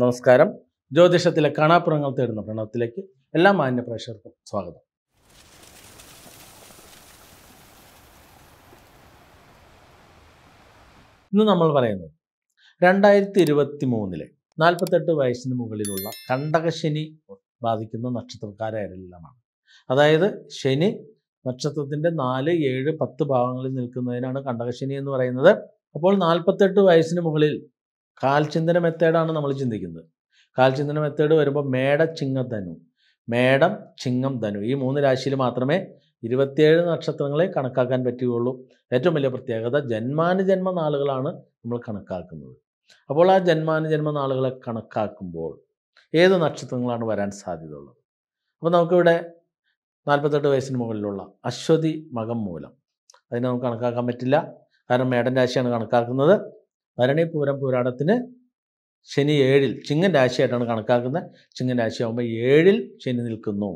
നമസ്കാരം ജ്യോതിഷത്തിലെ കാണാപ്പുറങ്ങൾ തേടുന്ന പ്രണവത്തിലേക്ക് എല്ലാ മാന്യ പ്രേക്ഷകർക്കും സ്വാഗതം ഇന്ന് നമ്മൾ പറയുന്നത് രണ്ടായിരത്തി ഇരുപത്തി മൂന്നിലെ നാൽപ്പത്തെട്ട് വയസ്സിന് മുകളിലുള്ള കണ്ടകശനി ബാധിക്കുന്ന നക്ഷത്രക്കാരെല്ലാമാണ് അതായത് ശനി നക്ഷത്രത്തിൻ്റെ നാല് ഏഴ് പത്ത് ഭാഗങ്ങളിൽ നിൽക്കുന്നതിനാണ് കണ്ടകശനി എന്ന് പറയുന്നത് അപ്പോൾ നാൽപ്പത്തെട്ട് വയസ്സിന് മുകളിൽ കാൽചിന്തന മെത്തേഡാണ് നമ്മൾ ചിന്തിക്കുന്നത് കാൽചിന്തന മെത്തേഡ് വരുമ്പോൾ മേട ചിങ്ങ ധനു മേടം ചിങ്ങം ധനു ഈ മൂന്ന് രാശിയിൽ മാത്രമേ ഇരുപത്തിയേഴ് നക്ഷത്രങ്ങളെ കണക്കാക്കാൻ പറ്റുകയുള്ളൂ ഏറ്റവും വലിയ പ്രത്യേകത ജന്മാനുജന്മ നാളുകളാണ് നമ്മൾ കണക്കാക്കുന്നത് അപ്പോൾ ആ ജന്മാനുജന്മ നാളുകളെ കണക്കാക്കുമ്പോൾ ഏത് നക്ഷത്രങ്ങളാണ് വരാൻ സാധ്യതയുള്ളത് അപ്പോൾ നമുക്കിവിടെ നാൽപ്പത്തെട്ട് വയസ്സിന് മുകളിലുള്ള അശ്വതി മകം മൂലം അതിനെ നമുക്ക് കണക്കാക്കാൻ പറ്റില്ല കാരണം മേടൻ രാശിയാണ് കണക്കാക്കുന്നത് ഭരണിപൂരം പുരാടത്തിന് ശനി ഏഴിൽ ചിങ്ങൻ രാശിയായിട്ടാണ് കണക്കാക്കുന്നത് ചിങ്ങൻ രാശിയാകുമ്പോൾ ഏഴിൽ ശനി നിൽക്കുന്നു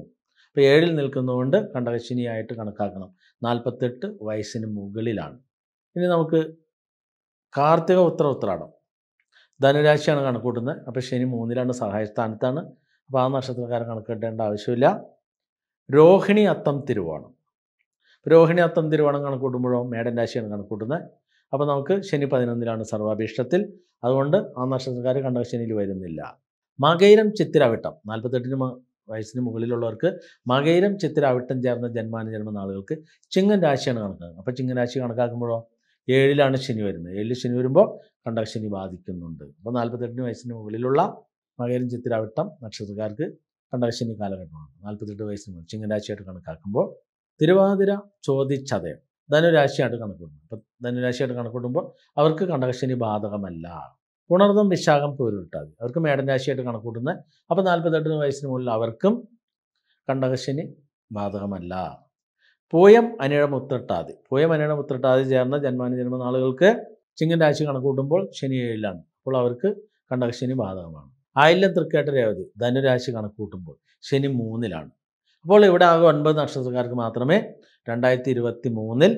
അപ്പോൾ ഏഴിൽ നിൽക്കുന്നതുകൊണ്ട് കണ്ടകശനിയായിട്ട് കണക്കാക്കണം നാൽപ്പത്തെട്ട് വയസ്സിന് മുകളിലാണ് ഇനി നമുക്ക് കാർത്തിക ഉത്തര ഉത്തരാടം ധനുരാശിയാണ് കണക്കൂട്ടുന്നത് അപ്പോൾ ശനി മൂന്നിലാണ് സഹായസ്ഥാനത്താണ് അപ്പോൾ ആ നക്ഷത്രക്കാരൻ കണക്കിട്ടേണ്ട ആവശ്യമില്ല രോഹിണി അത്തം തിരുവോണം രോഹിണി അത്തം തിരുവോണം കണക്കൂട്ടുമ്പോഴോ മേടൻ രാശിയാണ് കണക്കൂട്ടുന്നത് അപ്പോൾ നമുക്ക് ശനി പതിനൊന്നിലാണ് സർവാപേക്ഷത്തിൽ അതുകൊണ്ട് ആ നക്ഷത്രക്കാർ കണ്ടക ശനിയിൽ വരുന്നില്ല മകൈരം ചിത്തിരവിട്ടം നാൽപ്പത്തെട്ടിന് വയസ്സിന് മുകളിലുള്ളവർക്ക് മകൈരം ചിത്തിരവിട്ടം ചേർന്ന ജന്മാനുജന്മ നാളുകൾക്ക് ചിങ്ങൻ രാശിയാണ് കണക്കാക്കുന്നത് അപ്പോൾ ചിങ്ങൻ രാശി കണക്കാക്കുമ്പോഴോ ഏഴിലാണ് ശനി വരുന്നത് ഏഴിൽ ശനി വരുമ്പോൾ കണ്ടക ശനി ബാധിക്കുന്നുണ്ട് അപ്പോൾ നാൽപ്പത്തെട്ടിന് വയസ്സിന് മുകളിലുള്ള മകൈരം ചിത്തിരവിട്ടം നക്ഷത്രക്കാർക്ക് കണ്ടക ശനി കാലഘട്ടമാണ് നാൽപ്പത്തെട്ട് വയസ്സിന് മുകളിൽ ചിങ്ങൻ രാശിയായിട്ട് കണക്കാക്കുമ്പോൾ തിരുവാതിര ചോദിച്ചതയം ധനുരാശിയായിട്ട് കണക്കൂട്ടുന്നത് അപ്പം ധനുരാശിയായിട്ട് കണക്കൂട്ടുമ്പോൾ അവർക്ക് കണ്ടകശനി ബാധകമല്ല പുണർന്നും വിശാഖം മതി അവർക്ക് മേടൻ രാശിയായിട്ട് കണക്കൂട്ടുന്നത് അപ്പോൾ നാൽപ്പത്തെട്ടിന് വയസ്സിന് മുകളിൽ അവർക്കും കണ്ടകശനി ബാധകമല്ല പൂയം അനിഴമുത്തിട്ടാതി പൂയം അനിഴമുത്തിട്ടാതി ചേർന്ന ജന്മാന ജന്മനാളുകൾക്ക് ചിങ്ങൻ രാശി കണക്കൂട്ടുമ്പോൾ ശനി ഏഴിലാണ് അപ്പോൾ അവർക്ക് കണ്ടകശനി ബാധകമാണ് ആയില്യം തൃക്കേട്ട രേവതി ധനുരാശി കണക്കൂട്ടുമ്പോൾ ശനി മൂന്നിലാണ് അപ്പോൾ ഇവിടെ ആകെ ഒൻപത് നക്ഷത്രക്കാർക്ക് മാത്രമേ രണ്ടായിരത്തി ഇരുപത്തി മൂന്നിൽ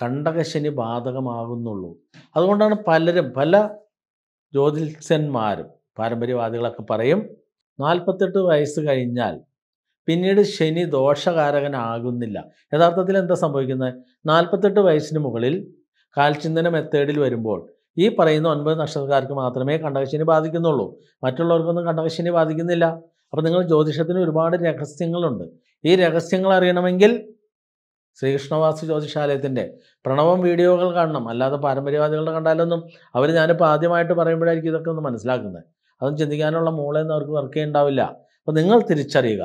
കണ്ടകശനി ബാധകമാകുന്നുള്ളൂ അതുകൊണ്ടാണ് പലരും പല ജ്യോതിഷന്മാരും പാരമ്പര്യവാദികളൊക്കെ പറയും നാൽപ്പത്തെട്ട് വയസ്സ് കഴിഞ്ഞാൽ പിന്നീട് ശനി ദോഷകാരകനാകുന്നില്ല യഥാർത്ഥത്തിൽ എന്താ സംഭവിക്കുന്നത് നാൽപ്പത്തെട്ട് വയസ്സിന് മുകളിൽ കാൽചിന്തനം മെത്തേഡിൽ വരുമ്പോൾ ഈ പറയുന്ന ഒൻപത് നക്ഷത്രക്കാർക്ക് മാത്രമേ കണ്ടകശനി ബാധിക്കുന്നുള്ളൂ മറ്റുള്ളവർക്കൊന്നും കണ്ടകശനി ബാധിക്കുന്നില്ല അപ്പോൾ നിങ്ങൾ ജ്യോതിഷത്തിന് ഒരുപാട് രഹസ്യങ്ങളുണ്ട് ഈ രഹസ്യങ്ങൾ അറിയണമെങ്കിൽ ശ്രീകൃഷ്ണവാസു ജ്യോതിഷാലയത്തിൻ്റെ പ്രണവം വീഡിയോകൾ കാണണം അല്ലാതെ പാരമ്പര്യവാദികളുടെ കണ്ടാലൊന്നും അവർ ഞാനിപ്പോൾ ആദ്യമായിട്ട് പറയുമ്പോഴായിരിക്കും ഇതൊക്കെ ഒന്ന് മനസ്സിലാക്കുന്നത് അതും ചിന്തിക്കാനുള്ള മൂളെന്ന് അവർക്ക് വർക്ക് ഉണ്ടാവില്ല അപ്പോൾ നിങ്ങൾ തിരിച്ചറിയുക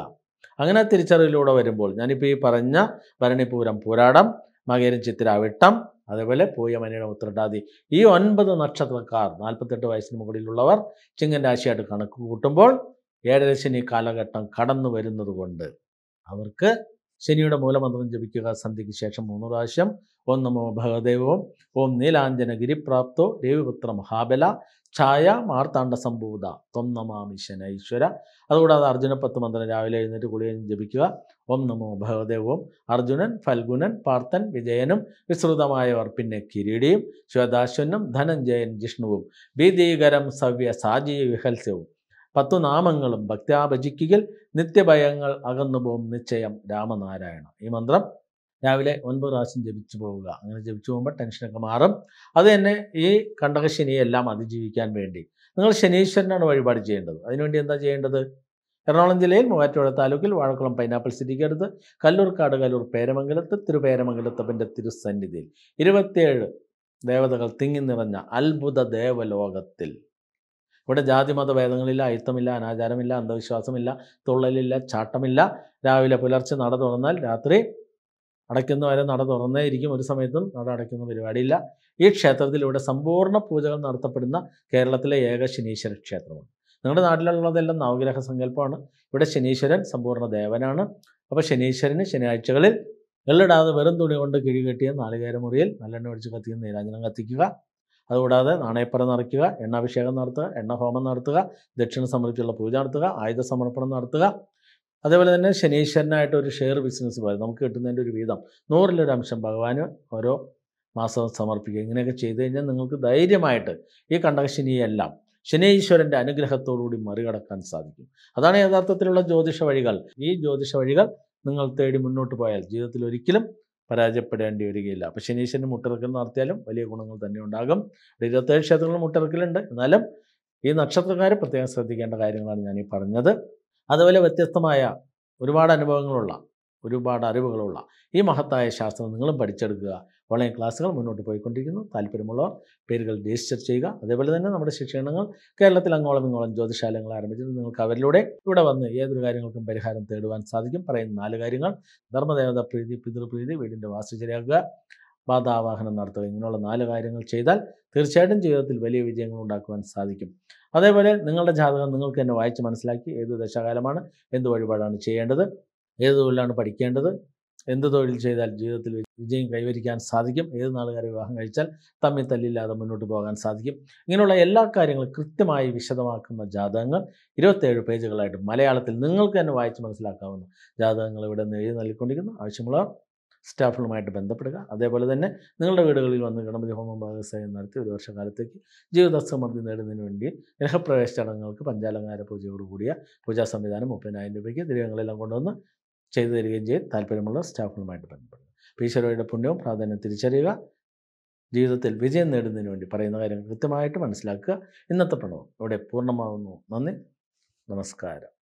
അങ്ങനെ തിരിച്ചറിവിലൂടെ വരുമ്പോൾ ഞാനിപ്പോൾ ഈ പറഞ്ഞ ഭരണിപൂരം പോരാടം മകേരം ചിത്തിരാവിട്ടം അതേപോലെ പൂയമനയുടെ ഉത്രട്ടാതി ഈ ഒൻപത് നക്ഷത്രക്കാർ നാൽപ്പത്തെട്ട് വയസ്സിന് മുകളിലുള്ളവർ ചിങ്ങൻ രാശിയായിട്ട് കണക്ക് കൂട്ടുമ്പോൾ ഏഴര ശനി കാലഘട്ടം കടന്നു വരുന്നത് കൊണ്ട് അവർക്ക് ശനിയുടെ മൂലമന്ത്രം ജപിക്കുക സന്ധ്യയ്ക്ക് ശേഷം മൂന്ന് പ്രാവശ്യം ഓം നമോ ഭഗദേവോം ഓം നീലാഞ്ജന ഗിരിപ്രാപ്തോ ദേവിപുത്ര മഹാബല ഛായ മാർത്താണ്ഡ സംഭൂത തൊന്നമാമിശന ഈശ്വര അതുകൂടാതെ അർജുന പത്ത് മന്ത്രം രാവിലെ എഴുന്നേറ്റ് കുളി ജപിക്കുക ഓം നമോ ഭഗദേവോം അർജുനൻ ഫൽഗുനൻ പാർത്ഥൻ വിജയനും വിസ്തൃതമായവർ പിന്നെ കിരീടിയും ശ്വേതാശ്വനും ധനഞ്ജയൻ ജിഷ്ണുവും ഭീതീകരം സവ്യ സാജീ വിഹൽസ്യവും പത്തു നാമങ്ങളും ഭക്ത്യാഭജിക്കുകയിൽ നിത്യഭയങ്ങൾ പോകും നിശ്ചയം രാമനാരായണ ഈ മന്ത്രം രാവിലെ ഒൻപത് പ്രാവശ്യം ജപിച്ചു പോവുക അങ്ങനെ ജപിച്ചു പോകുമ്പോൾ ടെൻഷനൊക്കെ മാറും അത് തന്നെ ഈ കണ്ടകശനിയെ എല്ലാം അതിജീവിക്കാൻ വേണ്ടി നിങ്ങൾ ശനീശ്വരനാണ് വഴിപാട് ചെയ്യേണ്ടത് അതിനുവേണ്ടി എന്താ ചെയ്യേണ്ടത് എറണാകുളം ജില്ലയിൽ മൂവാറ്റുപുഴ താലൂക്കിൽ വാഴക്കുളം പൈനാപ്പിൾ അടുത്ത് കല്ലൂർക്കാട് കല്ലൂർ പേരമംഗലത്ത് തിരുപേരമംഗലത്തപ്പൻ്റെ തിരുസന്നിധിയിൽ ഇരുപത്തിയേഴ് ദേവതകൾ തിങ്ങി നിറഞ്ഞ അത്ഭുത ദേവലോകത്തിൽ ഇവിടെ ജാതി മത ഭേദങ്ങളില്ല അയിത്തമില്ല അനാചാരമില്ല അന്ധവിശ്വാസമില്ല തുള്ളലില്ല ചാട്ടമില്ല രാവിലെ പുലർച്ചെ നട തുറന്നാൽ രാത്രി അടയ്ക്കുന്നവരെ നട തുറന്നേ ഇരിക്കും ഒരു സമയത്തും നട അടയ്ക്കുന്ന പരിപാടിയില്ല ഈ ക്ഷേത്രത്തിലൂടെ സമ്പൂർണ്ണ പൂജകൾ നടത്തപ്പെടുന്ന കേരളത്തിലെ ഏക ശനീശ്വര ക്ഷേത്രമാണ് നിങ്ങളുടെ നാട്ടിലുള്ളതെല്ലാം നവഗ്രഹ സങ്കല്പമാണ് ഇവിടെ ശനീശ്വരൻ സമ്പൂർണ്ണ ദേവനാണ് അപ്പോൾ ശനീശ്വരന് ശനിയാഴ്ചകളിൽ എള്ളിടാതെ വെറും തുണി കൊണ്ട് കിഴികെട്ടിയ നാളികേരമുറിയിൽ നല്ലെണ്ണ ഒഴിച്ച് കത്തിക്കുന്ന നീരാഞ്ജനം കത്തിക്കുക അതുകൂടാതെ നാണയപ്പറ നിറയ്ക്കുക എണ്ണാഭിഷേകം നടത്തുക എണ്ണഹോമം നടത്തുക ദക്ഷിണ സമർപ്പിച്ചുള്ള പൂജ നടത്തുക ആയുധ സമർപ്പണം നടത്തുക അതേപോലെ തന്നെ ശനീശ്വരനായിട്ട് ഒരു ഷെയർ ബിസിനസ് പോലെ നമുക്ക് കിട്ടുന്നതിൻ്റെ ഒരു വീതം നൂറിലൊരു അംശം ഭഗവാന് ഓരോ മാസം സമർപ്പിക്കുക ഇങ്ങനെയൊക്കെ ചെയ്തു കഴിഞ്ഞാൽ നിങ്ങൾക്ക് ധൈര്യമായിട്ട് ഈ കണ്ടകശനിയെല്ലാം ശനീശ്വരൻ്റെ അനുഗ്രഹത്തോടുകൂടി മറികടക്കാൻ സാധിക്കും അതാണ് യഥാർത്ഥത്തിലുള്ള ജ്യോതിഷ വഴികൾ ഈ ജ്യോതിഷ വഴികൾ നിങ്ങൾ തേടി മുന്നോട്ട് പോയാൽ ജീവിതത്തിൽ ഒരിക്കലും പരാജയപ്പെടേണ്ടി വരികയില്ല അപ്പം ശനീശ്വരൻ മുട്ടിറക്കൽ നടത്തിയാലും വലിയ ഗുണങ്ങൾ തന്നെ ഉണ്ടാകും ഇരുപത്തേഴ് ക്ഷേത്രങ്ങളിൽ മുട്ടിറക്കലുണ്ട് എന്നാലും ഈ നക്ഷത്രക്കാർ പ്രത്യേകം ശ്രദ്ധിക്കേണ്ട കാര്യങ്ങളാണ് ഞാൻ ഈ പറഞ്ഞത് അതുപോലെ വ്യത്യസ്തമായ ഒരുപാട് അനുഭവങ്ങളുള്ള ഒരുപാട് അറിവുകളുള്ള ഈ മഹത്തായ ശാസ്ത്രം നിങ്ങളും പഠിച്ചെടുക്കുക ഓൺലൈൻ ക്ലാസ്സുകൾ മുന്നോട്ട് പോയിക്കൊണ്ടിരിക്കുന്നു താല്പര്യമുള്ളവർ പേരുകൾ രജിസ്റ്റർ ചെയ്യുക അതേപോലെ തന്നെ നമ്മുടെ ശിക്ഷണങ്ങൾ കേരളത്തിൽ അങ്ങോളം ഇങ്ങോളം ജ്യോതിശാലങ്ങൾ ആരംഭിച്ചിട്ടുണ്ട് നിങ്ങൾക്ക് അവരിലൂടെ ഇവിടെ വന്ന് ഏതൊരു കാര്യങ്ങൾക്കും പരിഹാരം തേടുവാൻ സാധിക്കും പറയുന്ന നാല് കാര്യങ്ങൾ ധർമ്മദേവത പ്രീതി പിതൃപ്രീതി വീടിൻ്റെ വാസ്തു ശരിയാക്കുക ബാധാവാഹനം നടത്തുക ഇങ്ങനെയുള്ള നാല് കാര്യങ്ങൾ ചെയ്താൽ തീർച്ചയായിട്ടും ജീവിതത്തിൽ വലിയ വിജയങ്ങൾ ഉണ്ടാക്കുവാൻ സാധിക്കും അതേപോലെ നിങ്ങളുടെ ജാതകം നിങ്ങൾക്ക് തന്നെ വായിച്ച് മനസ്സിലാക്കി ഏത് ദശാകാലമാണ് എന്ത് വഴിപാടാണ് ചെയ്യേണ്ടത് ഏത് തൊഴിലാണ് പഠിക്കേണ്ടത് എന്ത് തൊഴിൽ ചെയ്താൽ ജീവിതത്തിൽ വിജയം കൈവരിക്കാൻ സാധിക്കും ഏത് നാളുകാരെ വിവാഹം കഴിച്ചാൽ തമ്മിൽ തല്ലില്ലാതെ മുന്നോട്ട് പോകാൻ സാധിക്കും ഇങ്ങനെയുള്ള എല്ലാ കാര്യങ്ങളും കൃത്യമായി വിശദമാക്കുന്ന ജാതകങ്ങൾ ഇരുപത്തേഴ് പേജുകളായിട്ട് മലയാളത്തിൽ നിങ്ങൾക്ക് തന്നെ വായിച്ച് മനസ്സിലാക്കാവുന്ന ജാതകങ്ങൾ ഇവിടെ നിന്ന് എഴുതി നൽകിക്കൊണ്ടിരിക്കുന്നു ആവശ്യമുള്ളവർ സ്റ്റാഫുകളുമായിട്ട് ബന്ധപ്പെടുക അതേപോലെ തന്നെ നിങ്ങളുടെ വീടുകളിൽ വന്ന് ഗണപതി ഹോമം ഭാഗസ്വയം നടത്തി ഒരു വർഷകാലത്തേക്ക് ജീവിത സമൃദ്ധി നേടുന്നതിന് വേണ്ടി ഗൃഹപ്രവേശ ചടങ്ങുകൾക്ക് പഞ്ചാലങ്കാര പൂജയോടുകൂടിയ പൂജാ സംവിധാനം മുപ്പതിനായിരം രൂപയ്ക്ക് ദൈവങ്ങളെല്ലാം കൊണ്ടുവന്ന് ചെയ്തു തരികയും ചെയ്യും താല്പര്യമുള്ള സ്റ്റാഫുകളുമായിട്ട് ബന്ധപ്പെടുക ഈശ്വരയുടെ പുണ്യവും പ്രാധാന്യം തിരിച്ചറിയുക ജീവിതത്തിൽ വിജയം നേടുന്നതിന് വേണ്ടി പറയുന്ന കാര്യങ്ങൾ കൃത്യമായിട്ട് മനസ്സിലാക്കുക ഇന്നത്തെ പ്രണവം ഇവിടെ പൂർണ്ണമാകുന്നു നന്ദി നമസ്കാരം